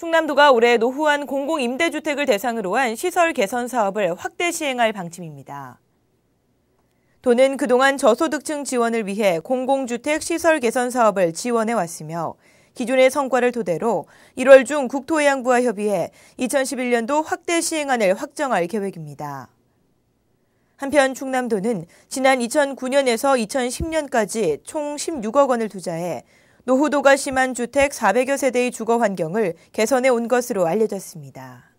충남도가 올해 노후한 공공임대주택을 대상으로 한 시설 개선 사업을 확대 시행할 방침입니다. 도는 그동안 저소득층 지원을 위해 공공주택 시설 개선 사업을 지원해 왔으며 기존의 성과를 토대로 1월 중 국토해양부와 협의해 2011년도 확대 시행안을 확정할 계획입니다. 한편 충남도는 지난 2009년에서 2010년까지 총 16억 원을 투자해 노후도가 심한 주택 400여 세대의 주거 환경을 개선해 온 것으로 알려졌습니다.